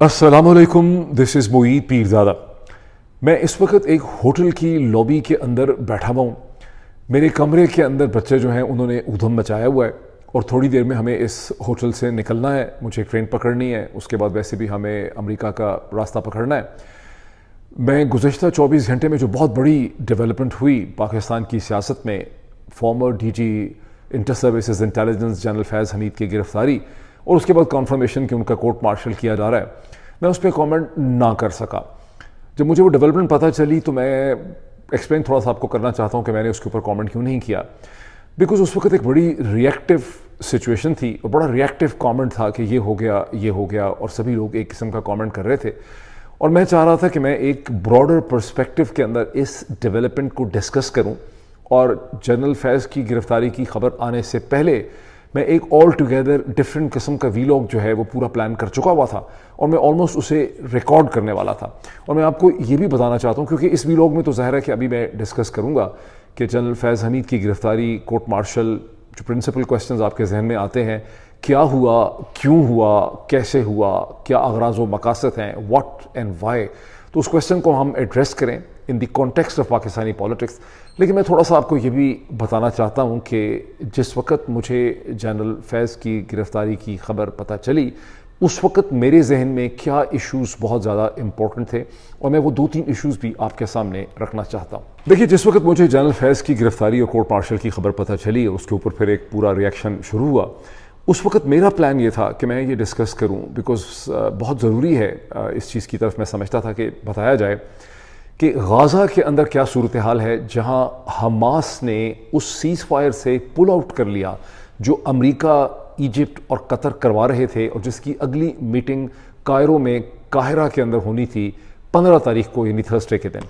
असलकुम this is Moid पीर दादा मैं इस वक्त एक होटल की लॉबी के अंदर बैठा हुआ हूँ मेरे कमरे के अंदर बच्चे जो हैं उन्होंने उधम मचाया हुआ है और थोड़ी देर में हमें इस होटल से निकलना है मुझे ट्रेन पकड़नी है उसके बाद वैसे भी हमें अमेरिका का रास्ता पकड़ना है मैं गुजशत 24 घंटे में जो बहुत बड़ी डेवलपमेंट हुई पाकिस्तान की सियासत में former D G inter service intelligence general Faiz Hameed की गिरफ़्तारी और उसके बाद कॉन्फर्मेशन कि उनका कोर्ट मार्शल किया जा रहा है मैं उस पर कॉमेंट ना कर सका जब मुझे वो डेवलपमेंट पता चली तो मैं एक्सप्लेन थोड़ा सा आपको करना चाहता हूँ कि मैंने उसके ऊपर कॉमेंट क्यों नहीं किया बिकॉज उस वक्त एक बड़ी रिएक्टिव सिचुएशन थी और बड़ा रिएक्टिव कमेंट था कि ये हो गया ये हो गया और सभी लोग एक किस्म का कमेंट कर रहे थे और मैं चाह रहा था कि मैं एक ब्रॉडर पर्सपेक्टिव के अंदर इस डेवलपमेंट को डिस्कस करूं और जनरल फैज़ की गिरफ्तारी की खबर आने से पहले मैं एक ऑल टुगेदर डिफरेंट किस्म का वीलॉग जो है वो पूरा प्लान कर चुका हुआ था और मैं ऑलमोस्ट उसे रिकॉर्ड करने वाला था और मैं आपको ये भी बताना चाहता हूँ क्योंकि इस वीलॉग में तो ज़ाहिर है कि अभी मैं डिस्कस करूँगा कि जनरल फैज़ हमीद की गिरफ्तारी कोर्ट मार्शल जो प्रिंसिपल क्वेश्चन आपके जहन में आते हैं क्या हुआ क्यों हुआ कैसे हुआ क्या अगराज व मकासद हैं वाट एंड वाई तो उस क्वेश्चन को हम एड्रेस करें in the context of Pakistani politics लेकिन मैं थोड़ा सा आपको ये भी बताना चाहता हूँ कि जिस वक्त मुझे जनरल फैज़ की गिरफ़्तारी की खबर पता चली उस वक्त मेरे जहन में क्या इश्यूज़ बहुत ज़्यादा इंपॉर्टेंट थे और मैं वो दो तीन इश्यूज़ भी आपके सामने रखना चाहता हूँ देखिए जिस वक्त मुझे जनरल फैज़ की गिरफ़्तारी और कोर्ट मार्शल की खबर पता चली और उसके ऊपर फिर एक पूरा रिएक्शन शुरू हुआ उस वक्त मेरा प्लान ये था कि मैं ये डिस्कस करूँ बिकॉज बहुत ज़रूरी है uh, इस चीज़ की तरफ मैं समझता था कि बताया जाए कि गाज़ा के अंदर क्या सूरत हाल है जहाँ हमास ने उस सीज़ फायर से पुल आउट कर लिया जो अमरीका इजिप्ट और कतर करवा रहे थे और जिसकी अगली मीटिंग कायरों में काहिरा के अंदर होनी थी पंद्रह तारीख को यानी थर्सडे के दिन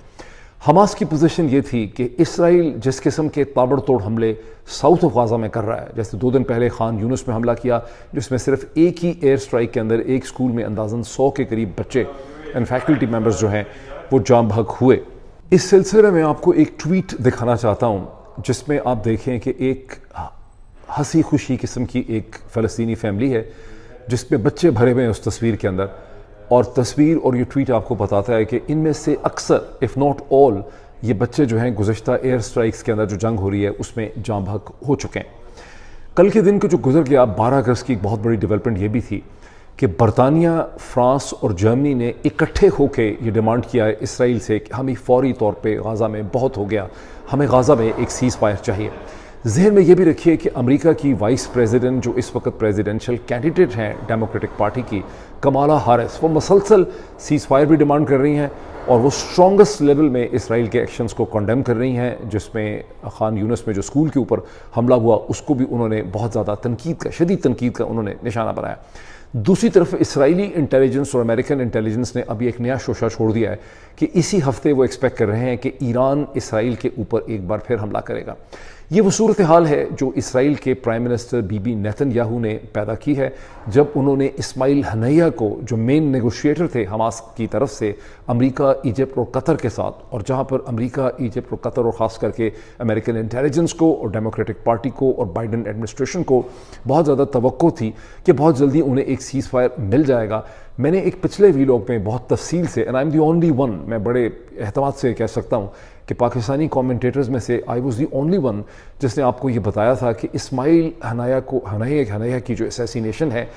हमास की पोजीशन ये थी कि इसराइल जिस किस्म के ताबड़तोड़ हमले साउथ ऑफ गाज़ा में कर रहा है जैसे दो दिन पहले खान यूनुस में हमला किया जिसमें सिर्फ एक ही एयर स्ट्राइक के अंदर एक स्कूल में अंदाजन सौ के करीब बच्चे एंड फैकल्टी मेम्बर्स जो हैं वो जाम भग हुए इस सिलसिले में आपको एक ट्वीट दिखाना चाहता हूँ जिसमें आप देखें कि एक हंसी खुशी किस्म की एक फ़लस्तनी फैमिली है जिसमें बच्चे भरे हुए हैं उस तस्वीर के अंदर और तस्वीर और ये ट्वीट आपको बताता है कि इनमें से अक्सर इफ़ नॉट ऑल ये बच्चे जो हैं गुजशत एयर स्ट्राइक्स के अंदर जो जंग हो रही है उसमें जाम भग हो चुके हैं कल के दिन को जो गुजर गया बारह अगस्त की एक बहुत बड़ी डेवलपमेंट ये भी थी कि बरतानिया फ्रांस और जर्मनी ने इकट्ठे होकर ये डिमांड किया है इसराइल से कि हमें फौरी तौर पे गाज़ा में बहुत हो गया हमें गाज़ा में एक सीज़ फायर चाहिए जहन में ये भी रखिए कि अमेरिका की वाइस प्रेसिडेंट जो इस वक्त प्रेसिडेंशियल कैंडिडेट हैं डेमोक्रेटिक पार्टी की कमाला हारिस वो मसलसल सीज़ फायर भी डिमांड कर रही हैं और वो स्ट्रॉगेस्ट लेवल में इसराइल के एक्शंस को कंडेम कर रही हैं जिसमें खान यूनस में जो स्कूल के ऊपर हमला हुआ उसको भी उन्होंने बहुत ज़्यादा तनकीद का शदीद तनकीद का उन्होंने निशाना बनाया दूसरी तरफ इसराइली इंटेलिजेंस और अमेरिकन इंटेलिजेंस ने अभी एक नया शोशा छोड़ दिया है कि इसी हफ्ते वो एक्सपेक्ट कर रहे हैं कि ईरान इसराइल के ऊपर एक बार फिर हमला करेगा ये वो सूरत हाल है जो इसराइल के prime minister Bibi Netanyahu ने पैदा की है जब उन्होंने इस्माइल हनैया को जो मेन नेगोशिएटर थे हमास की तरफ से अमेरिका इजिप्ट और कतर के साथ और जहाँ पर अमेरिका इजिप्ट और कतर और ख़ास करके अमेरिकन इंटेलिजेंस को और डेमोक्रेटिक पार्टी को और बाइडन एडमिनिस्ट्रेशन को बहुत ज़्यादा तो थी कि बहुत जल्दी उन्हें एक सीज़ फायर मिल जाएगा मैंने एक पिछले वीलॉग में बहुत तफसील से and I am the only one मैं बड़े अहतमाद से कह सकता हूँ कि पाकिस्तानी कमेंटेटर्स में से I was the only one जिसने आपको ये बताया था कि इस्माइल हनाया को हनाया हनाया की जो एसेसिनेशन है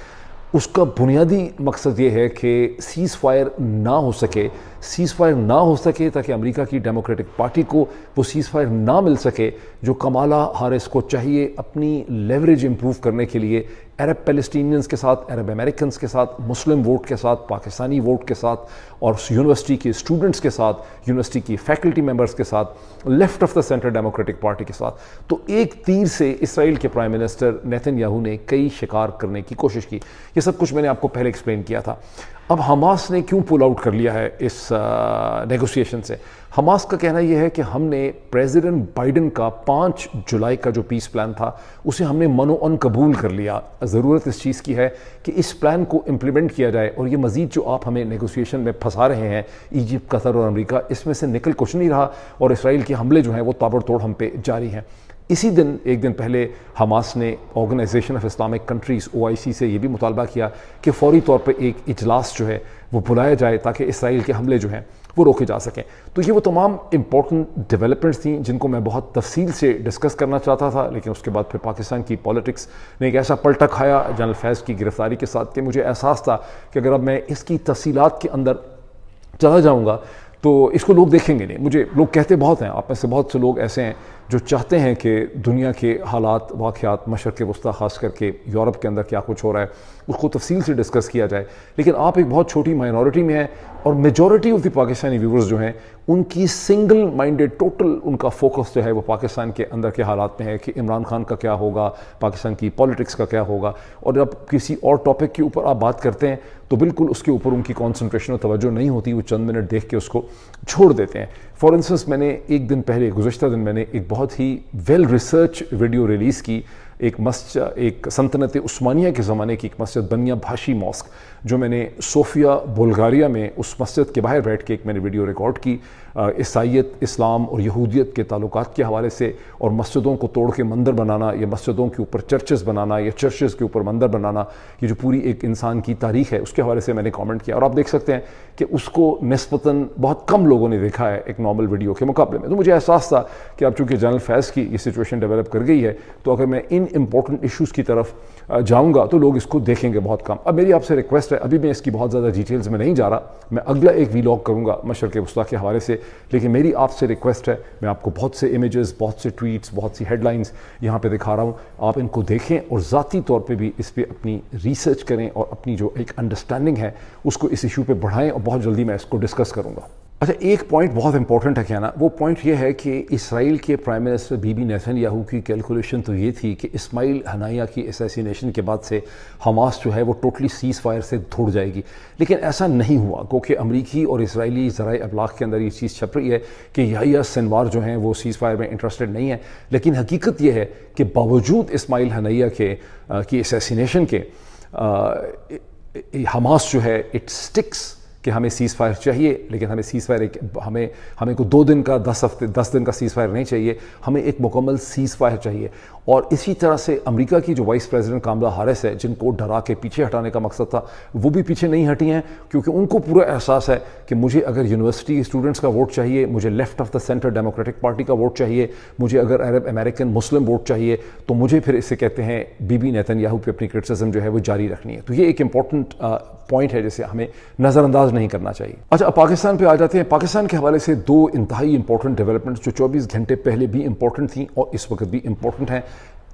उसका बुनियादी मकसद ये है कि सीज़ फायर ना हो सके सीज़ फायर ना हो सके ताकि अमेरिका की डेमोक्रेटिक पार्टी को वो सीज़ फायर ना मिल सके जो कमाला हारिस को चाहिए अपनी लेवरेज इम्प्रूव करने के लिए अरब पेलस्टीनियंस के साथ अरब अमेरिकन के साथ मुस्लिम वोट के साथ पाकिस्तानी वोट के साथ और यूनिवर्सिटी के स्टूडेंट्स के साथ यूनिवर्सिटी की फैकल्टी मेम्बर्स के साथ left of the centre Democratic party के साथ तो एक तीर से इसराइल के प्राइम मिनिस्टर नैथन याहू ने कई शिकार करने की कोशिश की ये सब कुछ मैंने आपको पहले एक्सप्लेन किया था अब हमास ने क्यों पुल आउट कर लिया है इस नेगोशिएशन से हमास का कहना यह है कि हमने प्रेसिडेंट बाइडेन का पाँच जुलाई का जो पीस प्लान था उसे हमने मनोअन कबूल कर लिया ज़रूरत इस चीज़ की है कि इस प्लान को इम्प्लीमेंट किया जाए और ये मज़ीद जो आप हमें नेगोशिएशन में फंसा रहे हैं इजिप्ट कतर और अमरीका इसमें से निकल कुछ नहीं रहा और इसराइल के हमले जो हैं वो ताबड़तोड़ हम पे जारी हैं इसी दिन एक दिन पहले हमास ने ऑर्गेनाइजेशन ऑफ इस्लामिक कंट्रीज़ ओ से यह भी मुतालबा किया कि फौरी तौर पर एक इजलास जो है वो बुलाया जाए ताकि इसराइल के हमले जो हैं वो रोके जा सकें तो ये वो तमाम इंपॉर्टेंट डेवलपमेंट्स थी जिनको मैं बहुत तफसील से डिस्कस करना चाहता था लेकिन उसके बाद फिर पाकिस्तान की पॉलिटिक्स ने एक ऐसा पलटा खाया जनरल फैज़ की गिरफ़्तारी के साथ कि मुझे एहसास था कि अगर अब मैं इसकी तफसीत के अंदर चला जाऊँगा तो इसको लोग देखेंगे नहीं मुझे लोग कहते बहुत हैं आप में से बहुत से लोग ऐसे हैं जो चाहते हैं कि दुनिया के हालात वाक़ात मशरक़ वस्ती ख़ास करके यूरोप के अंदर क्या कुछ हो रहा है उसको तफसील से डिस्कस किया जाए लेकिन आप एक बहुत छोटी माइनॉरिटी में हैं और majority of the Pakistani viewers जो हैं उनकी सिंगल माइंडेड टोटल उनका फोकस जो है वो पाकिस्तान के अंदर के हालात में है कि इमरान खान का क्या होगा पाकिस्तान की पॉलिटिक्स का क्या होगा और जब किसी और टॉपिक के ऊपर आप बात करते हैं तो बिल्कुल उसके ऊपर उनकी कॉन्सेंट्रेशन और तवज्जो नहीं होती वो चंद मिनट देख के उसको छोड़ देते हैं फॉर इंस्टेंस मैंने एक दिन पहले गुजशत दिन मैंने एक बहुत ही वेल रिसर्च वीडियो रिलीज़ की एक मस्ज एक सल्तनत उस्मानिया के ज़माने की एक मस्जिद बनिया भाषी मॉस्क जो मैंने सोफिया बुल्गारिया में उस मस्जिद के बाहर बैठ के एक मैंने वीडियो रिकॉर्ड की ईसाइत इस्लाम और यहूदियत के ताल्लुक के हवाले से और मस्जिदों को तोड़ के मंदिर बनाना या मस्जिदों के ऊपर चर्चेस बनाना या चर्चेस के ऊपर मंदिर बनाना ये जो पूरी एक इंसान की तारीख है उसके हवाले से मैंने कमेंट किया और आप देख सकते हैं कि उसको नस्बता बहुत कम लोगों ने देखा है एक नॉर्मल वीडियो के मुकाबले में तो मुझे एहसास था कि अब चूँकि जनरल फैज़ की ये सिचुएशन डेवलप कर गई है तो अगर मैं इन इंपॉर्टेंट इशूज़ की तरफ जाऊँगा तो लोग इसको देखेंगे बहुत कम अब मेरी आपसे रिक्वेस्ट है अभी मैं इसकी बहुत ज़्यादा डिटेल्स में नहीं जा रहा मैं अगला एक वीलॉग करूँगा मशरक़ वस्ती के हवाले से लेकिन मेरी आपसे रिक्वेस्ट है मैं आपको बहुत से इमेजेस बहुत से ट्वीट्स बहुत सी हेडलाइंस यहाँ पे दिखा रहा हूँ आप इनको देखें और ज़ाती तौर पे भी इस पर अपनी रिसर्च करें और अपनी जो एक अंडरस्टैंडिंग है उसको इस इशू पे बढ़ाएं और बहुत जल्दी मैं इसको डिस्कस करूँगा अच्छा एक पॉइंट बहुत इंपॉर्टेंट है कहना वो पॉइंट ये है कि इसराइल के prime minister Bibi Netanyahu की कैलकुलेशन तो ये थी कि इस्माइल हनाया की असैसिनेशन के बाद से हमास जो है वो टोटली सीज़ फायर से धुड़ जाएगी लेकिन ऐसा नहीं हुआ क्योंकि अमरीकी और इसराइली ज़रा अबलाग के अंदर ये चीज़ छप रही है कि याहिया सनवार जो हैं वो सीज़ फायर में इंटरेस्टेड नहीं है लेकिन हकीकत यह है कि बावजूद इसमाइल हनैया के आ, की असैसिनेशन के आ, हमास जो है इट स्टिक्स कि हमें सीज़ फायर चाहिए लेकिन हमें सीज़ फायर एक हमें हमें को दो दिन का दस हफ्ते दस दिन का सीज़ फायर नहीं चाहिए हमें एक मुकम्मल सीज़ फायर चाहिए और इसी तरह से अमेरिका की जो वाइस प्रेसिडेंट कामला हारिस है जिनको डरा के पीछे हटाने का मकसद था वो भी पीछे नहीं हटी हैं क्योंकि उनको पूरा एहसास है कि मुझे अगर यूनिवर्सिटी स्टूडेंट्स का वोट चाहिए मुझे left of the centre Democratic party का वोट चाहिए मुझे अगर अरब अमेरिकन मुस्लिम वोट चाहिए तो मुझे फिर इसे कहते हैं बीबी नैतन याहू पर अपनी क्रिटिसिज्म जो है वो जारी रखनी है तो ये एक इंपॉर्टेंट पॉइंट uh, है जिसे हमें नज़रअंदाज नहीं करना चाहिए अच्छा पाकिस्तान पर आ जाते हैं पाकिस्तान के हवाले से दो इंतहाई इंपॉर्टेंट डेवलपमेंट्स जो चौबीस घंटे पहले भी इंपॉर्टेंट थी और इस वक्त भी इंपॉर्टेंट हैं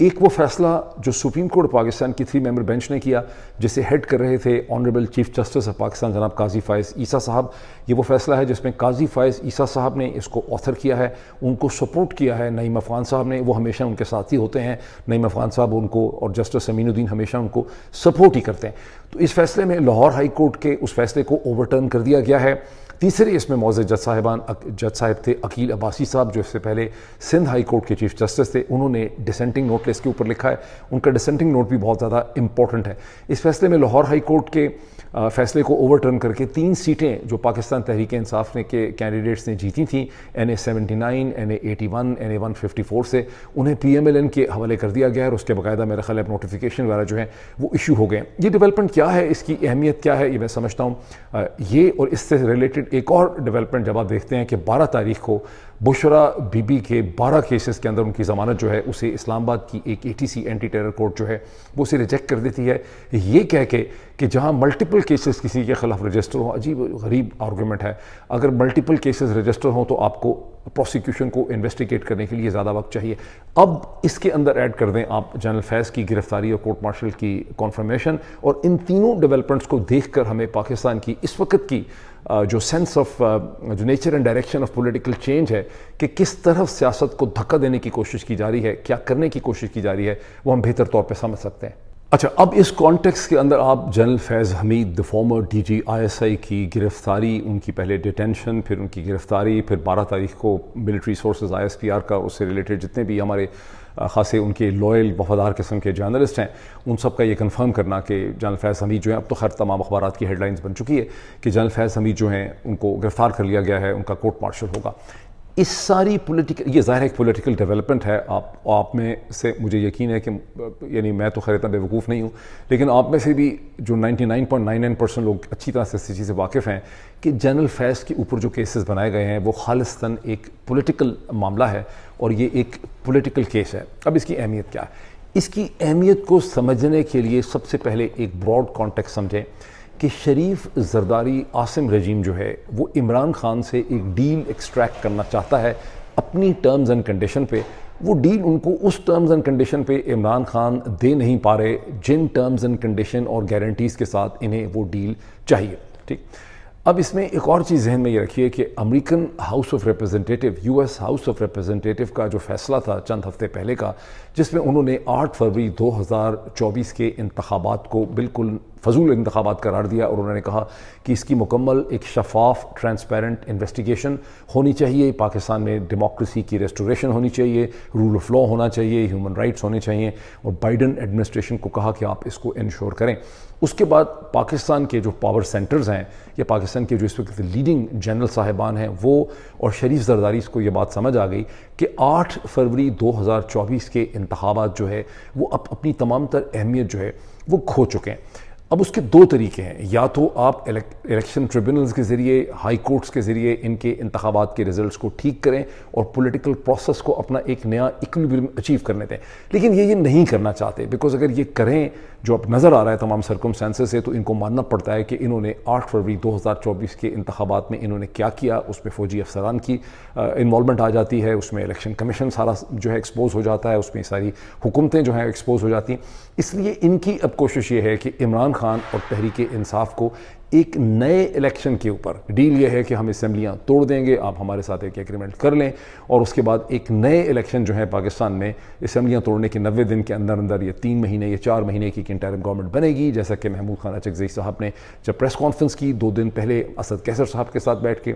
एक वो फैसला जो सुप्रीम कोर्ट पाकिस्तान की थ्री मेंबर बेंच ने किया जिसे हेड कर रहे थे honourable chief justice of Pakistan जनाब काजी फ़ायज़ ईसा साहब ये वो फैसला है जिसमें काजी फ़ायज़ ईसा साहब ने इसको ऑथर किया है उनको सपोर्ट किया है नईम अफ़ान साहब ने वो हमेशा उनके साथी होते हैं नईम अफ़ान साहब उनको और जस्टिस अमीनुद्दीन हमेशा उनको सपोर्ट ही करते हैं तो इस फैसले में लाहौर हाई कोर्ट के उस फैसले को ओवरटर्न कर दिया गया है तीसरे इसमें मौजूद जज साहिबान जज साहब थे अकील अब्बासी साहब जो इससे पहले सिंध हाई कोर्ट के चीफ जस्टिस थे उन्होंने डिसेंटिंग नोट इसके ऊपर लिखा है उनका डिसेंटिंग नोट भी बहुत ज़्यादा इंपॉर्टेंट है इस फैसले में लाहौर हाई कोर्ट के फैसले को ओवरटर्न करके तीन सीटें जो पाकिस्तान तहरीक इंसाफ ने के कैंडिडेट्स ने जीती थी N A seventy nine N A eighty one N A one fifty four से उन्हें पी एम एल एन के हवाले कर दिया गया और उसके बाकायदा मेरा ख्याल नोटिफिकेशन वगैरह जो है वो इशू हो गए ये डेवलपमेंट क्या है इसकी अहमियत क्या है ये मैं समझता हूँ ये और इससे रिलेटेड एक और डेवलपमेंट जब आप देखते हैं कि बारह तारीख को बुशरा बीबी के 12 केसेस के अंदर उनकी ज़मानत जो है उसे इस्लामाबाद की एक एटीसी एंटी टेरर कोर्ट जो है वो उसे रिजेक्ट कर देती है ये कह के कि जहाँ मल्टीपल केसेस किसी के खिलाफ रजिस्टर हो अजीब गरीब आर्गूमेंट है अगर मल्टीपल केसेस रजिस्टर हों तो आपको प्रोसिक्यूशन को इन्वेस्टिगेट करने के लिए ज़्यादा वक्त चाहिए अब इसके अंदर ऐड कर दें आप जनरल फैज़ की गिरफ्तारी और कोर्ट मार्शल की कॉन्फर्मेशन और इन तीनों डेवलपमेंट्स को देख हमें पाकिस्तान की इस वक्त की जो सेंस ऑफ जो nature and direction of political change है कि किस तरह सियासत को धक्का देने की कोशिश की जा रही है क्या करने की कोशिश की जा रही है वो हम बेहतर तौर पर समझ सकते हैं अच्छा अब इस कॉन्टेक्स्ट के अंदर आप general Faiz Hameed the former D G I S I की गिरफ़्तारी उनकी पहले डिटेंशन फिर उनकी गिरफ़्तारी फिर बारह तारीख को military sources I S P R का उससे रिलेटेड जितने भी हमारे खासे उनके लॉयल वफादार किस्म के जर्नलिस्ट हैं उन सब का ये कंफर्म करना कि जनरल फैज़ हमीद जो है अब तो खैर तमाम अखबार की हेडलाइंस बन चुकी है कि जनरल फैज़ हमीद जो हैं उनको गिरफ़्तार कर लिया गया है उनका कोर्ट मार्शल होगा इस सारी पॉलिटिकल ये ज़ाहिर एक पॉलिटिकल डेवलपमेंट है आप आप में से मुझे यकीन है कि यानी मैं तो खैर इतना बेवकूफ़ नहीं हूँ लेकिन आप में से भी जो 99.99 परसेंट लोग अच्छी तरह से इस चीज़ से वाकिफ़ हैं कि जनरल फैस के ऊपर जो केसेस बनाए गए हैं वो खालिस्तन एक पॉलिटिकल मामला है और ये एक पोलिटिकल केस है अब इसकी अहमियत क्या है इसकी अहमियत को समझने के लिए सबसे पहले एक ब्रॉड कॉन्टेक्ट समझें कि शरीफ जरदारी आसिम रजीम जो है वो इमरान खान से एक डील एक्सट्रैक्ट करना चाहता है अपनी टर्म्स एंड कंडीशन पे वो डील उनको उस टर्म्स एंड कंडीशन पे इमरान खान दे नहीं पा रहे जिन टर्म्स एंड कंडीशन और गारंटीज़ के साथ इन्हें वो डील चाहिए ठीक अब इसमें एक और चीज़ जहन में ये रखिए कि American house of representative US house of representative का जो फैसला था चंद हफ्ते पहले का जिसमें उन्होंने 8 फरवरी 2024 के इंतबात को बिल्कुल फजूल इंतबात करार दिया और उन्होंने कहा कि इसकी मुकम्मल एक शफाफ ट्रांसपेरेंट इन्वेस्टिगेशन होनी चाहिए पाकिस्तान में डेमोक्रेसी की रेस्टोरेशन होनी चाहिए रूल ऑफ लॉ होना चाहिए ह्यूमन राइट्स होने चाहिए और बाइडन एडमिनिस्ट्रेशन को कहा कि आप इसको इंश्योर करें उसके बाद पाकिस्तान के जो पावर सेंटर्स हैं या पाकिस्तान के जो इस वक्त लीडिंग जनरल साहिबान हैं वो और शरीफ जरदारी को ये बात समझ आ गई कि 8 फरवरी 2024 के इंतबात जो है वो अब अप अपनी तमाम तर अहमियत जो है वो खो चुके हैं अब उसके दो तरीके हैं या तो आप इलेक्शन ट्रिब्यूनल्स के ज़रिए हाई कोर्ट्स के ज़रिए इनके इंतबात के रिजल्ट्स को ठीक करें और पॉलिटिकल प्रोसेस को अपना एक नया इक्विलिब्रियम अचीव करने दें लेकिन ये ये नहीं करना चाहते बिकॉज अगर ये करें जो अब नज़र आ रहा है तमाम सरकम सेंसेस से तो इनको मानना पड़ता है कि इन्होंने आठ फरवरी दो के इंतबात में इन्होंने क्या किया उसमें फ़ौजी अफसरान की इन्वॉलमेंट आ जाती है उसमें इलेक्शन कमीशन सारा जो है एक्सपोज हो जाता है उसमें सारी हुकूमतें जो हैं एक्सपोज हो जाती हैं इसलिए इनकी अब कोशिश ये है कि इमरान खान और तहरीक इंसाफ को एक नए इलेक्शन के ऊपर डील यह है कि हम असम्बलियाँ तोड़ देंगे आप हमारे साथ एक एग्रीमेंट कर लें और उसके बाद एक नए इलेक्शन जो है पाकिस्तान में असम्बलियाँ तोड़ने के नबे दिन के अंदर अंदर ये तीन महीने या चार महीने की एक इंटरम गवर्नमेंट बनेगी जैसा कि महमूद खान अचगजई साहब ने जब प्रेस कॉन्फ्रेंस की दो दिन पहले असद कैसर साहब के साथ बैठ के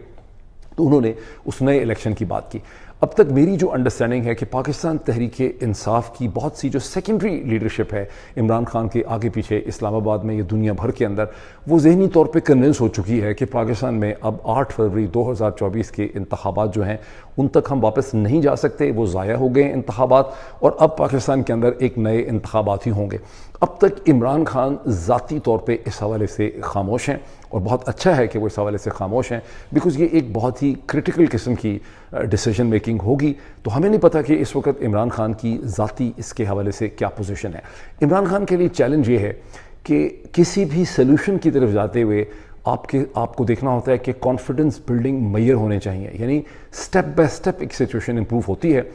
तो उन्होंने उस नए इलेक्शन की बात की अब तक मेरी जो अंडरस्टैंडिंग है कि पाकिस्तान तहरीक इंसाफ की बहुत सी जो सेकेंडरी लीडरशिप है इमरान खान के आगे पीछे इस्लामाबाद में या दुनिया भर के अंदर वो जहनी तौर पर कन्विंस हो चुकी है कि पाकिस्तान में अब आठ फरवरी दो हज़ार चौबीस के इंतबात जो हैं उन तक हम वापस नहीं जा सकते वो ज़ाया हो गए इंतबात और अब पाकिस्तान के अंदर एक नए इंतबात ही होंगे अब तक इमरान खान ज़ाती तौर पर इस हवाले से खामोश हैं और बहुत अच्छा है कि वो इस हवाले से खामोश हैं बिकॉज़ ये एक बहुत ही क्रिटिकल किस्म की डिसीजन मेकिंग होगी तो हमें नहीं पता कि इस वक्त इमरान खान की ज़ाती इसके हवाले से क्या पोजीशन है इमरान खान के लिए चैलेंज ये है कि किसी भी सोल्यूशन की तरफ जाते हुए आपके आपको देखना होता है कि कॉन्फिडेंस बिल्डिंग मैयर होने चाहिए यानी स्टेप बाय स्टेप एक सिचुएशन इंप्रूव होती है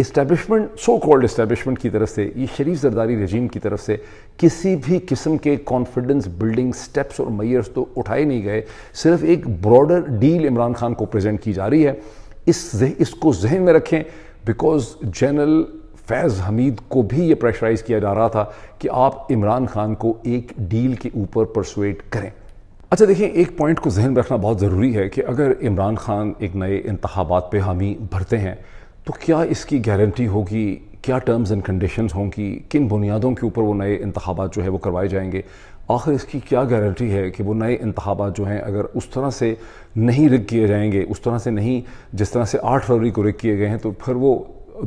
इस्टेबलिशमेंट सो कॉल्ड इस्टेबलिशमेंट की तरफ से ये शरीफ जरदारी रजीम की तरफ से किसी भी किस्म के कॉन्फिडेंस बिल्डिंग स्टेप्स और मैयर्स तो उठाए नहीं गए सिर्फ एक ब्रॉडर डील इमरान खान को प्रेजेंट की जा रही है इस जह, इसको जहन में रखें बिकॉज जनरल फैज़ हमीद को भी ये प्रेशराइज किया जा रहा था कि आप इमरान खान को एक डील के ऊपर परसुएट करें अच्छा देखिए एक पॉइंट को जहन में रखना बहुत ज़रूरी है कि अगर इमरान खान एक नए इंतबात पर हामी भरते हैं तो क्या इसकी गारंटी होगी क्या टर्म्स एंड कंडीशंस होंगी किन बुनियादों के ऊपर वो नए इंतबात जो है वो करवाए जाएंगे आखिर इसकी क्या गारंटी है कि वो नए इंतबात जो हैं अगर उस तरह से नहीं रिक किए जाएंगे उस तरह से नहीं जिस तरह से आठ फरवरी को रिक किए गए हैं तो फिर वो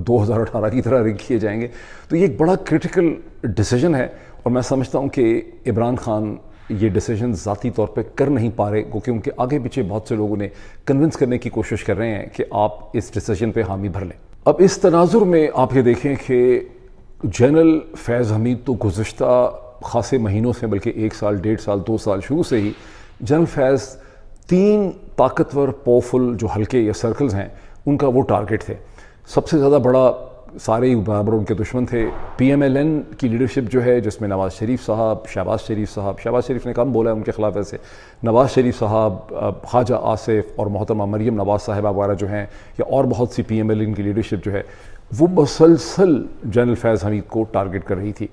2018 की तरह रिक किए जाएंगे तो ये एक बड़ा क्रिटिकल डिसीजन है और मैं समझता हूँ कि इमरान खान ये डिसीजन ज़ाती तौर पे कर नहीं पा रहे क्योंकि उनके आगे पीछे बहुत से लोग उन्हें कन्विंस करने की कोशिश कर रहे हैं कि आप इस डिसीजन पे हामी भर लें अब इस तनाजुर में आप ये देखें कि जनरल फैज़ हमीद तो गुज्त खासे महीनों से बल्कि एक साल डेढ़ साल दो साल शुरू से ही जनरल फैज़ तीन ताकतवर पावरफुल जो हल्के या सर्कल्स हैं उनका वो टारगेट थे सबसे ज़्यादा बड़ा सारे ही बराबर उनके दुश्मन थे पीएमएलएन की लीडरशिप जो है जिसमें नवाज़ शरीफ साहब शहबाज शरीफ साहब शहबाज शरीफ ने कम बोला है उनके ख़िलाफ़ ऐसे नवाज़ शरीफ साहब ख्वाजा आसिफ और मोहतरमा मरीम नवाज़ साहिबा वगैरह जो हैं या और बहुत सी पी एम एल एन की लीडरशिप जो है वो मसलसल जनरल फैज़ हमीद को टारगेट कर रही थी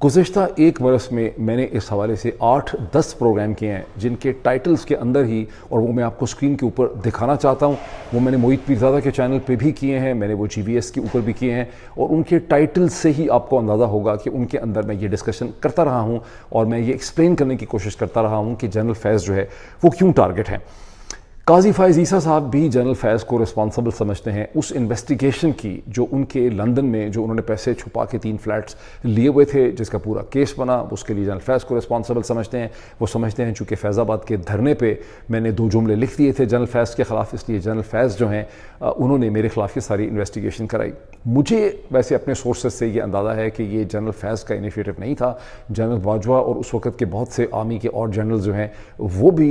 गुज्त एक बरस में मैंने इस हवाले से आठ दस प्रोग्राम किए हैं जिनके टाइटल्स के अंदर ही और वो मैं आपको स्क्रीन के ऊपर दिखाना चाहता हूँ वो मैंने मोहित पीरजादा के चैनल पे भी किए हैं मैंने वो जी के ऊपर भी किए हैं और उनके टाइटल से ही आपको अंदाज़ा होगा कि उनके अंदर मैं ये डिस्कशन करता रहा हूँ और मैं ये एक्सप्लेन करने की कोशिश करता रहा हूँ कि जनरल फैज़ जो है वो क्यों टारगेट हैं काजी फायज ईसा साहब भी जनरल फैज़ को रिस्पॉन्सिबल समझते हैं उस इन्वेस्टिगेशन की जो उनके लंदन में जो उन्होंने पैसे छुपा के तीन फ्लैट्स लिए हुए थे जिसका पूरा केस बना उसके लिए जनरल फैज़ को रिस्पॉन्सिबल समझते हैं वो समझते हैं चूँकि फैज़ाबाद के धरने पर मैंने दो जुमले लिख दिए थे जनरल फैज़ के ख़िलाफ़ इसलिए जनरल फैज़ जो हैं उन्होंने मेरे ख़िलाफ़ ये सारी इन्वेस्टिगेशन कराई मुझे वैसे अपने सोर्सेज से ये अंदाज़ा है कि ये जनरल फैज़ का इनिशिएटिव नहीं था जनरल बाजवा और उस वक्त के बहुत से आर्मी के और जनरल जो हैं वो भी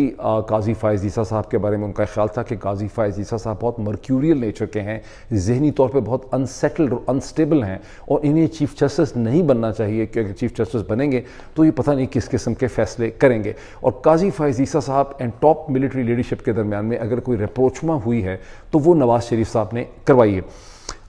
काजी फायज ईसा साहब के बारे में उनका ख्याल था कि गाजी फायज ईसा साहब बहुत मर्क्यूरियल नेचर के हैं जहनी तौर पर बहुत अनसेटल्ड और अनस्टेबल हैं और इन्हें चीफ जस्टिस नहीं बनना चाहिए क्योंकि चीफ जस्टिस बनेंगे तो ये पता नहीं किस किस्म के फैसले करेंगे और काजी फायज ईसा साहब एंड टॉप मिलिट्री लीडरशिप के दरमियान में अगर कोई रिप्रोचमा हुई है तो वो नवाज शरीफ साहब ने करवाई है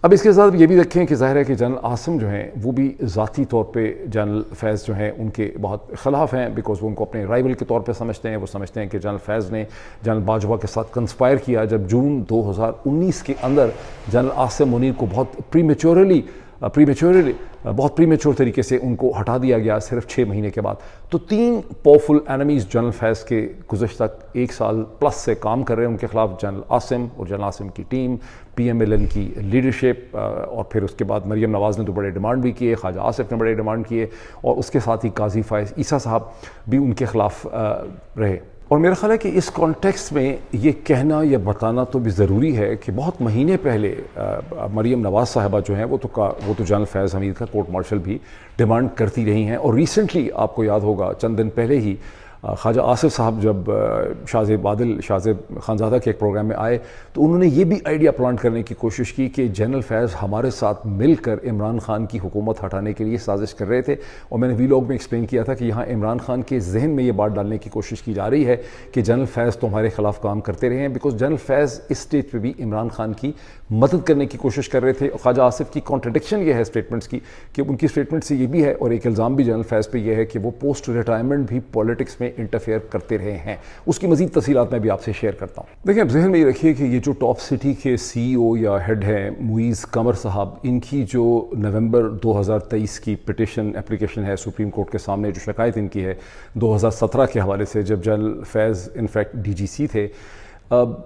अब इसके साथ ये भी रखें कि ज़ाहिर है कि जनरल आसम जो हैं वो भी ज़ाती तौर पर जनरल फैज़ जो हैं उनके बहुत खिलाफ हैं बिकॉज़ वो उनको अपने राइवल के तौर पर समझते हैं वो समझते हैं कि जनरल फैज़ ने जनरल बाजवा के साथ कंस्पायर किया जब जून 2019 के अंदर जनरल आसम मुनीर को बहुत प्रीमेचोरली प्रीमेच्योरली बहुत प्रीमेच्योर तरीके से उनको हटा दिया गया सिर्फ छः महीने के बाद तो तीन पावरफुल एनमीज़ जनरल फैज़ के गुजशत एक साल प्लस से काम कर रहे हैं उनके खिलाफ जनरल आसिम और जनरल आसिम की team P M L N की लीडरशिप और फिर उसके बाद मरीम नवाज़ ने तो बड़े डिमांड भी किए ख्वाजा आसिफ ने बड़े डिमांड किए और उसके साथ ही काजी फ़ायज़ ईसा साहब भी उनके खिलाफ रहे और मेरा ख्याल है कि इस कॉन्टेक्स्ट में ये कहना या बताना तो भी ज़रूरी है कि बहुत महीने पहले मरीम नवाज़ साहबा जो हैं वो तो का वो तो जनरल फैज़ हमीद का कोर्ट मार्शल भी डिमांड करती रही हैं और रिसेंटली आपको याद होगा चंद दिन पहले ही ख्वाजा आसिफ साहब जब शाहजेब बादल शाहजेब खानजादा के एक प्रोग्राम में आए तो उन्होंने ये भी आइडिया प्लांट करने की कोशिश की कि जनरल फैज़ हमारे साथ मिलकर इमरान खान की हुकूमत हटाने के लिए साजिश कर रहे थे और मैंने वी लॉग में एक्सप्लेन किया था कि यहाँ इमरान खान के जहन में ये बात डालने की कोशिश की जा रही है कि जनरल फैज़ तुम्हारे खिलाफ काम करते रहे हैं बिकॉज जनरल फैज़ इस स्टेज पर भी इमरान खान की मदद करने की कोशिश कर रहे थे और ख्वाजा आसिफ की कॉन्ट्रडिक्शन यह है स्टेटमेंट्स की कि उनकी स्टेटमेंट से ये भी है और एक इल्ज़ाम भी जनरल फैज़ पर यह है कि वो पोस्ट रिटायरमेंट भी पॉलिटिक्स में में इंटरफेयर करते रहे हैं उसकी मजीद तफसीत मैं भी आपसे शेयर करता हूँ देखिए अब जहन में ये रखिए कि ये जो टॉप सिटी के सी ओ e या हेड हैं मुईज़ कमर साहब इनकी जो नवंबर 2023 की पिटिशन एप्लीकेशन है सुप्रीम कोर्ट के सामने जो शिकायत इनकी है 2017 के हवाले से जब general Faiz in fact D G C थे अब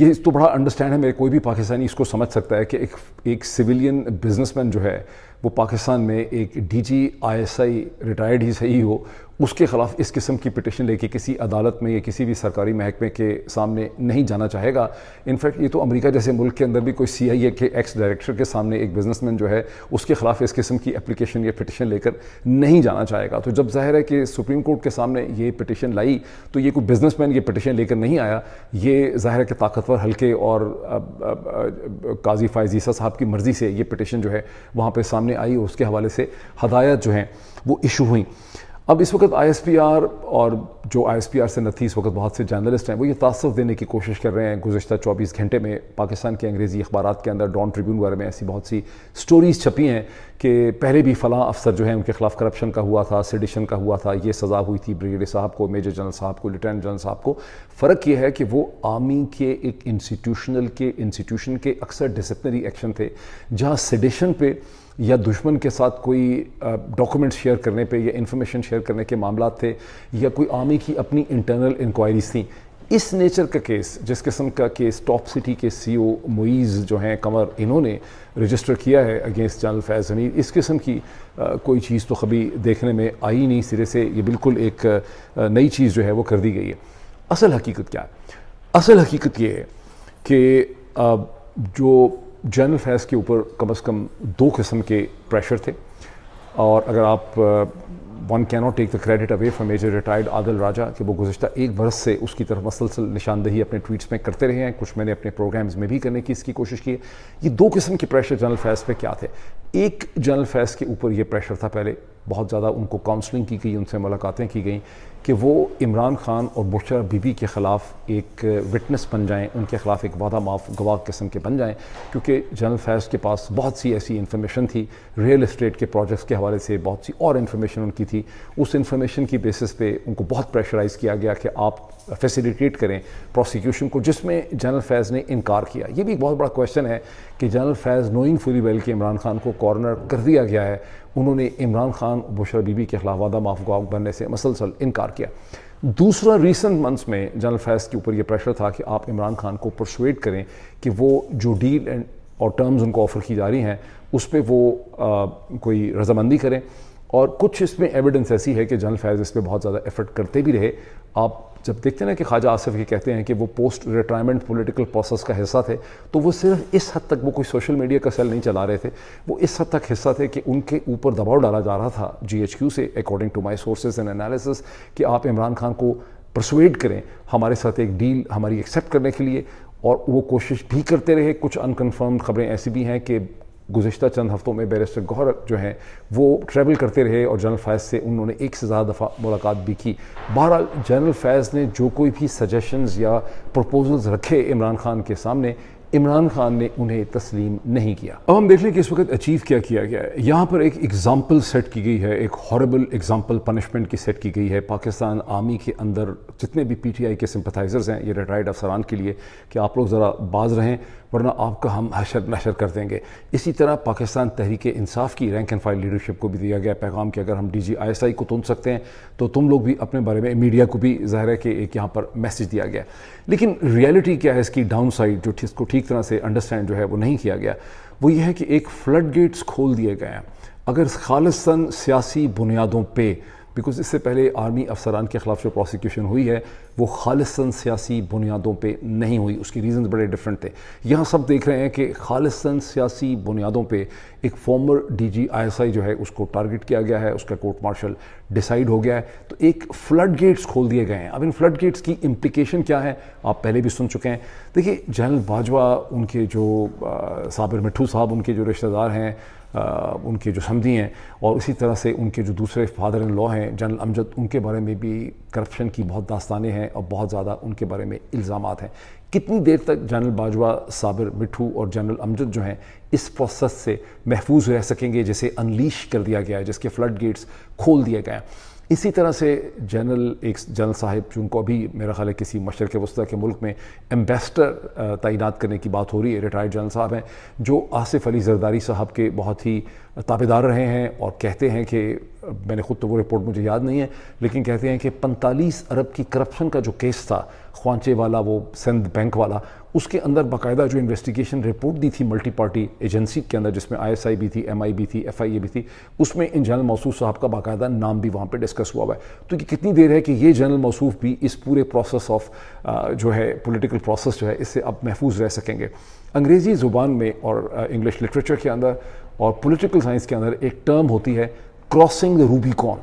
ये तो बड़ा अंडरस्टैंड है मेरे कोई भी पाकिस्तानी इसको समझ सकता है कि एक एक सिविलियन बिजनेसमैन जो है वो पाकिस्तान में एक D G I S I retired ही सही हो उसके ख़िलाफ़ इस किस्म की पिटिशन लेके किसी अदालत में या किसी भी सरकारी महकमे के सामने नहीं जाना चाहेगा इनफैक्ट ये तो अमेरिका जैसे मुल्क के अंदर भी कोई सी आई ए के एक्स डायरेक्टर के सामने एक बिजनेसमैन जो है उसके ख़िलाफ़ इस किस्म की एप्लीकेशन या पिटिशन लेकर नहीं जाना चाहेगा तो जब जाहिर है कि सुप्रीम कोर्ट के सामने ये पिटिशन लाई तो ये कोई मैन ये पिटिशन लेकर नहीं आया ये जाहिर है कि ताकतवर हल्के और काजी फायजीसा साहब की मर्ज़ी से ये पिटिशन जो है वहाँ पर सामने सामने आई उसके हवाले से हदायत जो हैं वो इशू हुई अब इस वक्त आईएसपीआर और जो आईएसपीआर से नथी इस वक्त बहुत से जर्नलिस्ट हैं वो ये तासर देने की कोशिश कर रहे हैं गुजशत 24 घंटे में पाकिस्तान के अंग्रेज़ी अखबार के अंदर डॉन ट्रिब्यून वगैरह में ऐसी बहुत सी स्टोरीज़ छपी हैं कि पहले भी फ़लाँ अफसर जो है उनके ख़िलाफ़ करप्शन का हुआ था सेडिशन का हुआ था ये सज़ा हुई थी ब्रिगेडियर साहब को मेजर जनरल साहब को लेफ्टिनेंट जनरल साहब को फ़र्क ये है कि वो आर्मी के एक इंस्टीट्यूशनल के इंस्टीट्यूशन के अक्सर डिसिप्लिनरी एक्शन थे जहाँ सेडिशन पे या दुश्मन के साथ कोई डॉक्यूमेंट शेयर करने पे या इन्फॉर्मेशन शेयर करने के मामला थे या कोई आर्मी की अपनी इंटरनल इंक्वायरीज थी इस नेचर का केस जिस किस्म का केस टॉप सिटी के सी ओ मुईज़ जो हैं कमर इन्होंने रजिस्टर किया है अगेंस्ट जनरल फैज़ हमीद इस किस्म की आ, कोई चीज़ तो कभी देखने में आई नहीं सिरे से ये बिल्कुल एक नई चीज़ जो है वो कर दी गई है असल हकीकत क्या है असल हकीकत ये है कि जो जनरल फैज़ के ऊपर कम अज़ कम दो किस्म के प्रेशर थे और अगर आप one not take the credit away from major retired Adil Raja कि वो गुजशत एक बरस से उसकी तरफ मसलसल निशानदही अपने ट्वीट्स में करते रहे हैं कुछ मैंने अपने प्रोग्राम्स में भी करने की इसकी कोशिश की है ये दो किस्म के प्रेशर जनरल फैज पे क्या थे एक जनरल फैज के ऊपर ये प्रेशर था पहले बहुत ज़्यादा उनको काउंसलिंग की गई उनसे मुलाकातें की गई कि वो इमरान खान और बुरशा बीबी के ख़िलाफ़ एक विटनेस बन जाएं उनके ख़िलाफ़ एक वादा माफ गवाह किस्म के बन जाएं क्योंकि जनरल फैज़ के पास बहुत सी ऐसी इन्फॉर्मेशन थी रियल इस्टेट के प्रोजेक्ट्स के हवाले से बहुत सी और इन्फॉर्मेशन उनकी थी उस इन्फॉर्मेशन की बेसिस पे उनको बहुत प्रेशराइज़ किया गया कि आप फैसिलिटेट करें प्रोसिक्यूशन को जिसमें जनरल फैज़ ने इनकार किया ये भी एक बहुत बड़ा क्वेश्चन है कि general Faiz knowing fully well के इमरान खान को कॉर्नर कर दिया गया है उन्होंने इमरान खान बुशरा बीबी के खिलाफ वादा माफ गुआ बनने से मसलसल इनकार किया दूसरा रिसेंट मंथ्स में जनरल फैज के ऊपर यह प्रेशर था कि आप इमरान खान को प्रसुएट करें कि वो जो डील एंड और टर्म्स उनको ऑफ़र की जा रही हैं उस पर वो आ, कोई रजामंदी करें और कुछ इसमें एविडेंस ऐसी है कि जनरल फैज़ इस पर बहुत ज़्यादा एफर्ट करते भी रहे आप जब देखते हैं ना कि ख्वाजा आसफ़ ये कहते हैं कि वो पोस्ट रिटायरमेंट पॉलिटिकल प्रोसेस का हिस्सा थे तो वो सिर्फ इस हद तक वो कोई सोशल मीडिया का सेल नहीं चला रहे थे वो इस हद तक हिस्सा थे कि उनके ऊपर दबाव डाला जा रहा था जी से according to my sources and analysis कि आप इमरान खान को प्रसवेड करें हमारे साथ एक डील हमारी एक्सेप्ट करने के लिए और वो कोशिश भी करते रहे कुछ अनकन्फर्म खबरें ऐसी भी हैं कि गुजशत चंद हफ्तों में बैरिस्टर गौहर जो हैं वो ट्रैवल करते रहे और जनरल फैज़ से उन्होंने एक से ज़्यादा दफ़ा मुलाकात भी की बहरहाल जनरल फैज़ ने जो कोई भी सजेशंस या प्रपोजल्स रखे इमरान खान के सामने इमरान खान ने उन्हें तस्लीम नहीं किया अब हम देख लें कि इस वक्त अचीव क्या किया गया है यहाँ पर एक एग्ज़ाम्पल सेट की गई है एक हॉरेबल एग्ज़ाम्पल पनिशमेंट की सेट की गई है पाकिस्तान आर्मी के अंदर जितने भी पी टी आई के सिंपथाइज़र्स हैं ये रिटायर्ड अफसरान के लिए कि आप लोग ज़रा बाज रहें वरना आपका हम हशर नशर कर देंगे इसी तरह पाकिस्तान तहरीक इंसाफ की रैंक एंड फाइल लीडरशिप को भी दिया गया पैगाम कि अगर हम डी जी आई एस आई को तुन सकते हैं तो तुम लोग भी अपने बारे में मीडिया को भी ज़ाहिर है कि एक यहाँ पर मैसेज दिया गया लेकिन रियलिटी क्या है इसकी डाउन साइड जो इसको ठीक ठीक तरह से अंडरस्टैंड जो है वो नहीं किया गया वो ये है कि एक फ्लड गेट्स खोल दिए गए हैं अगर खालिस्तान सियासी बुनियादों पर बिकॉज इससे पहले आर्मी अफसरान के खिलाफ जो प्रोसिक्यूशन हुई है वो खालिस्तन सियासी बुनियादों पर नहीं हुई उसके रीज़न बड़े डिफरेंट थे यहाँ सब देख रहे हैं कि खालिस्तन सियासी बुनियादों पर एक former D G I S I जो है उसको टारगेट किया गया है उसका कोर्ट मार्शल डिसाइड हो गया है तो एक फ्लड गेट्स खोल दिए गए हैं अब इन फ्लड गेट्स की इम्प्लिकेशन क्या है आप पहले भी सुन चुके हैं देखिए जनरल बाजवा उनके जो साबिर मिठू साहब उनके जो रिश्तेदार हैं उनके जो हमदी हैं और इसी तरह से उनके जो दूसरे फादर इन लॉ हैं जनरल अमजद उनके बारे में भी करप्शन की बहुत दास्तानें हैं और बहुत ज़्यादा उनके बारे में इल्ज़ाम हैं कितनी देर तक जनरल बाजवा साबिर मिठू और जनरल अमजद जो हैं इस प्रोसेस से महफूज रह सकेंगे जिसे अनलीश कर दिया गया है जिसके फ्लड गेट्स खोल दिए गए हैं इसी तरह से जनरल एक जनरल साहिब जिनको अभी मेरा ख्याल है किसी मशरक़ वस्ती के मुल्क में एम्बेसडर तैनात करने की बात हो रही है रिटायर्ड जनरल साहब हैं जो आसिफ अली जरदारी साहब के बहुत ही ताबेदार रहे हैं और कहते हैं कि मैंने खुद तो वो रिपोर्ट मुझे याद नहीं है लेकिन कहते हैं कि पैंतालीस अरब की करप्शन का जो केस था ख्वांचे वाला वो सिंध बैंक वाला उसके अंदर बाकायदा जो इन्वेस्टिगेशन रिपोर्ट दी थी मल्टी पार्टी एजेंसी के अंदर जिसमें आईएसआई भी थी एमआई भी थी एफआईए भी थी उसमें इन जनरल मौसूफ साहब का बाकायदा नाम भी वहाँ पर डिस्कस हुआ हुआ है तो ये कितनी देर है कि ये जनरल मौसूफ भी इस पूरे प्रोसेस ऑफ जो है पोलिटिकल प्रोसेस जो है इससे अब महफूज रह सकेंगे अंग्रेज़ी ज़ुबान में और इंग्लिश लिटरेचर के अंदर और पोलिटिकल साइंस के अंदर एक टर्म होती है क्रॉसिंग द रूबीकॉन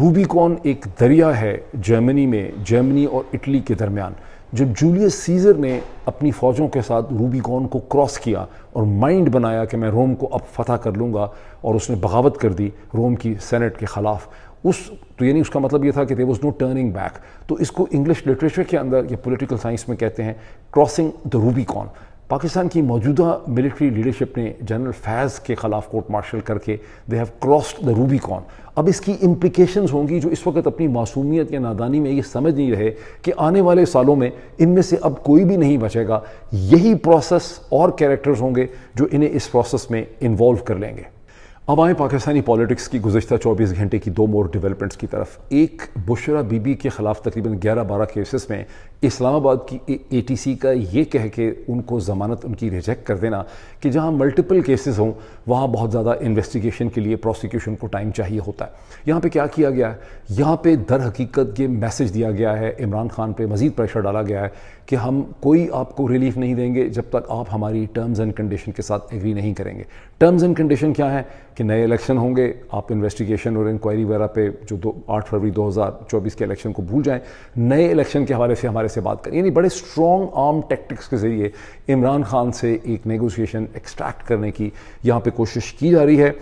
रूबीकॉन एक दरिया है जर्मनी में जर्मनी और इटली के दरमियान जब जूलियस सीजर ने अपनी फ़ौजों के साथ रूबीकॉन को क्रॉस किया और माइंड बनाया कि मैं रोम को अब फतह कर लूँगा और उसने बगावत कर दी रोम की सेनेट के ख़िलाफ़ उस तो यानी उसका मतलब ये था कि there was no turning back तो इसको इंग्लिश लिटरेचर के अंदर या पोलिटिकल साइंस में कहते हैं क्रॉसिंग द रूबीकॉन पाकिस्तान की मौजूदा मिलिट्री लीडरशिप ने जनरल फैज़ के खिलाफ कोर्ट मार्शल करके they have crossed the Rubicon अब इसकी इम्प्लिकेशंस होंगी जो इस वक्त अपनी मासूमियत या नादानी में ये समझ नहीं रहे कि आने वाले सालों में इनमें से अब कोई भी नहीं बचेगा यही प्रोसेस और कैरेक्टर्स होंगे जो इन्हें इस प्रोसेस में इन्वॉल्व कर लेंगे अब आए पाकिस्तानी पॉलिटिक्स की गुजशत 24 घंटे की दो मोर डेवलपमेंट्स की तरफ एक बुशरा बीबी के ख़िलाफ़ तकरीबन 11-12 केसेस में इस्लामाबाद की एटीसी का ये कह के उनको ज़मानत उनकी रिजेक्ट कर देना कि जहाँ मल्टीपल केसेस हों वहाँ बहुत ज़्यादा इन्वेस्टिगेशन के लिए प्रोसिक्यूशन को टाइम चाहिए होता है यहाँ पर क्या किया गया है यहाँ पर दर हकीकत ये मैसेज दिया गया है इमरान खान पर मज़ीद प्रेशर डाला गया है कि हम कोई आपको रिलीफ नहीं देंगे जब तक आप हमारी टर्म्स एंड कंडीशन के साथ एग्री नहीं करेंगे टर्म्स एंड कंडीशन क्या है कि नए इलेक्शन होंगे आप इन्वेस्टिगेशन और इंक्वायरी वगैरह पे जो दो आठ फरवरी 2024 के इलेक्शन को भूल जाएं नए इलेक्शन के हवाले से हमारे से बात करें यानी बड़े स्ट्रॉन्ग आर्म टेक्टिक्स के ज़रिए इमरान खान से एक नेगोशिएशन एक्सट्रैक्ट करने की यहाँ पर कोशिश की जा रही है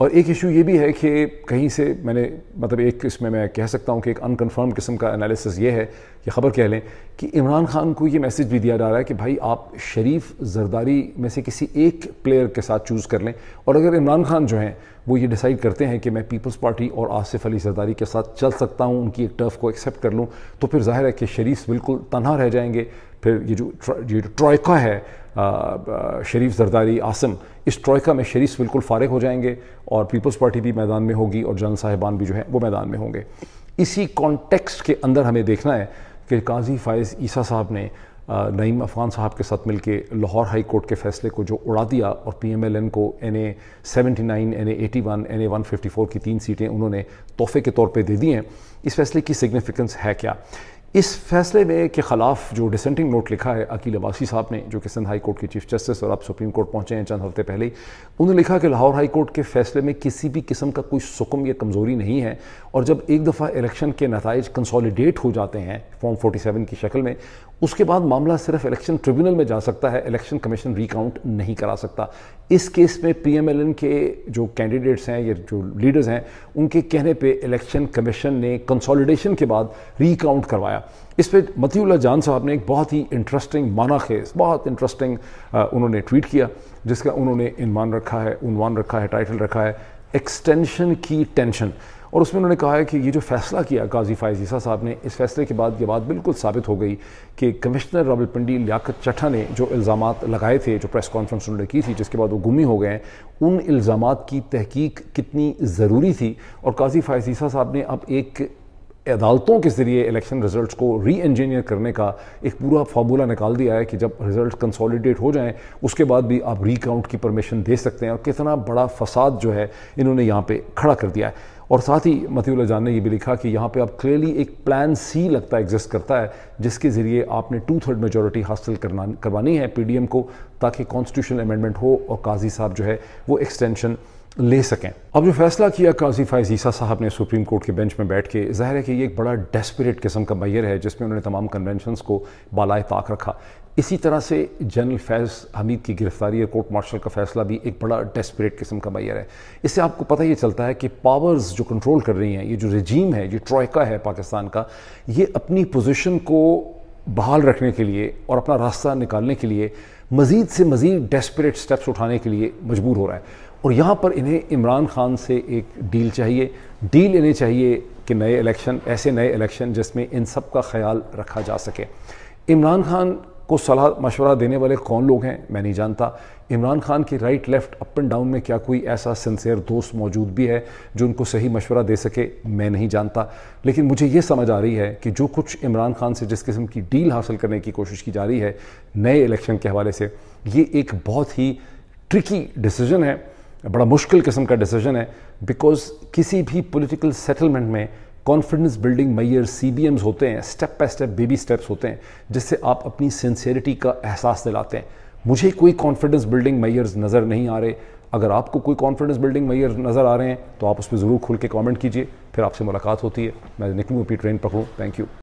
और एक इशू ये भी है कि कहीं से मैंने मतलब एक इसमें मैं कह सकता हूँ कि एक अनकन्फर्म किस्म का एनालिसिस ये है कि खबर कह लें कि इमरान खान को ये मैसेज भी दिया जा रहा है कि भाई आप शरीफ जरदारी में से किसी एक प्लेयर के साथ चूज़ कर लें और अगर इमरान खान जो हैं वो ये डिसाइड करते हैं कि मैं पीपल्स पार्टी और आसिफ अली जरदारी के साथ चल सकता हूँ उनकी एक टर्फ को एक्सेप्ट कर लूँ तो फिर जाहिर है कि शरीफ बिल्कुल तनहा रह जाएंगे फिर ये जो ये जो ट्रॉयका है शरीफ जरदारी आसम इस ट्रॉयका में शरीफ बिल्कुल फारग हो जाएंगे और पीपल्स पार्टी भी मैदान में होगी और जनरल साहिबान भी जो है वो मैदान में होंगे इसी कॉन्टेक्स्ट के अंदर हमें देखना है कि काजी फ़ायज़ ईसा साहब ने नईम अफगान साहब के साथ मिल के लाहौर हाई कोर्ट के फैसले को जो उड़ा दिया और पी एम एल एन को N A seventy nine N eighty one N A one fifty four की तीन सीटें उन्होंने तोहफे के तौर पर दे दी हैं इस फैसले की सिग्निफिकेंस है क्या इस फैसले में के ख़िलाफ़ जो डिसेंटिंग नोट लिखा है अकील अबासी साहब ने जो कि सिंध हाई कोर्ट के चीफ जस्टिस और आप सुप्रीम कोर्ट पहुंचे हैं चंद हफ्ते पहले उन्होंने लिखा कि लाहौर हाई कोर्ट के फैसले में किसी भी किस्म का कोई सुकम या कमज़ोरी नहीं है और जब एक दफ़ा इलेक्शन के नतज कंसोलिडेट हो जाते हैं फॉर्म 47 की शक्ल में उसके बाद मामला सिर्फ इलेक्शन ट्रिब्यूनल में जा सकता है इलेक्शन कमीशन रिकाउंट नहीं करा सकता इस केस में पीएमएलएन के जो कैंडिडेट्स हैं या जो लीडर्स हैं उनके कहने पे इलेक्शन कमीशन ने कंसोलिडेशन के बाद रिकाउंट करवाया इस पर मतीउल्ला जान साहब ने एक बहुत ही इंटरेस्टिंग माना खेज बहुत इंटरेस्टिंग उन्होंने ट्वीट किया जिसका उन्होंने इनमान रखा है उनवान रखा है टाइटल रखा है एक्सटेंशन की टेंशन और उसमें उन्होंने कहा है कि ये जो फैसला किया काजी फायज ईसा साहब ने इस फैसले के बाद ये बात बिल्कुल साबित हो गई कि कमिश्नर रावलपिंडी लियाकत चटा ने जो इल्ज़ाम लगाए थे जो प्रेस कॉन्फ्रेंस उन्होंने की थी जिसके बाद वो गुमी हो गए उन इल्ज़ाम की तहकीक कितनी ज़रूरी थी और काजी फायज ईसा साहब ने अब एक अदालतों के ज़रिए इलेक्शन रिजल्ट्स को री इंजीनियर करने का एक पूरा फार्मूला निकाल दिया है कि जब रिजल्ट कंसोलिडेट हो जाएं उसके बाद भी आप रीकाउंट की परमिशन दे सकते हैं और कितना बड़ा फसाद जो है इन्होंने यहाँ पे खड़ा कर दिया है और साथ ही मथीउल्ला जान ने यह भी लिखा कि यहाँ पे अब क्लियरली एक प्लान सी लगता है एग्जिस्ट करता है जिसके ज़रिए आपने टू थर्ड मेजोरिटी हासिल करना करवानी है पीडीएम को ताकि कॉन्स्टिट्यूशनल अमेंडमेंट हो और काजी साहब जो है वो एक्सटेंशन ले सकें अब जो फैसला किया काजी फायज ईसा साहब ने सुप्रीम कोर्ट के बेंच में बैठ के जाहिर है कि ये एक बड़ा डेस्परेट किस्म का मैयर है जिसमें उन्होंने तमाम कन्वेंशन को बालाए ताक रखा इसी तरह से जनरल फैज़ हमीद की गिरफ्तारी और कोर्ट मार्शल का फैसला भी एक बड़ा डेस्परेट किस्म का मैयर है इससे आपको पता ही चलता है कि पावर्स जो कंट्रोल कर रही हैं ये जो रजीम है ये ट्रॉयका है पाकिस्तान का ये अपनी पोजिशन को बहाल रखने के लिए और अपना रास्ता निकालने के लिए मज़ीद से मज़ीद डेस्परेट स्टेप्स उठाने के लिए मजबूर हो रहा है और यहाँ पर इन्हें इमरान खान से एक डील चाहिए डील इन्हें चाहिए कि नए इलेक्शन ऐसे नए इलेक्शन जिसमें इन सब का ख्याल रखा जा सके इमरान खान को सलाह मशवरा देने वाले कौन लोग हैं मैं नहीं जानता इमरान खान की right left up and down में क्या कोई ऐसा सिंसेयर दोस्त मौजूद भी है जो उनको सही मशवरा दे सके मैं नहीं जानता लेकिन मुझे ये समझ आ रही है कि जो कुछ इमरान खान से जिस किस्म की डील हासिल करने की कोशिश की जा रही है नए इलेक्शन के हवाले से ये एक बहुत ही ट्रिकी डिसीजन है बड़ा मुश्किल किस्म का डिसीजन है बिकॉज किसी भी पोलिटिकल सेटलमेंट में कॉन्फिडेंस बिल्डिंग मैयर सी होते हैं step by step baby steps होते हैं जिससे आप अपनी सिंसेरिटी का एहसास दिलाते हैं मुझे कोई कॉन्फिडेंस बिल्डिंग मैयर्स नज़र नहीं आ रहे अगर आपको कोई कॉन्फिडेंस बिल्डिंग मैयर नज़र आ रहे हैं तो आप उस पर ज़रूर खुल के कॉमेंट कीजिए फिर आपसे मुलाकात होती है मैं निकलूँ अपनी ट्रेन पकड़ूँ थैंक यू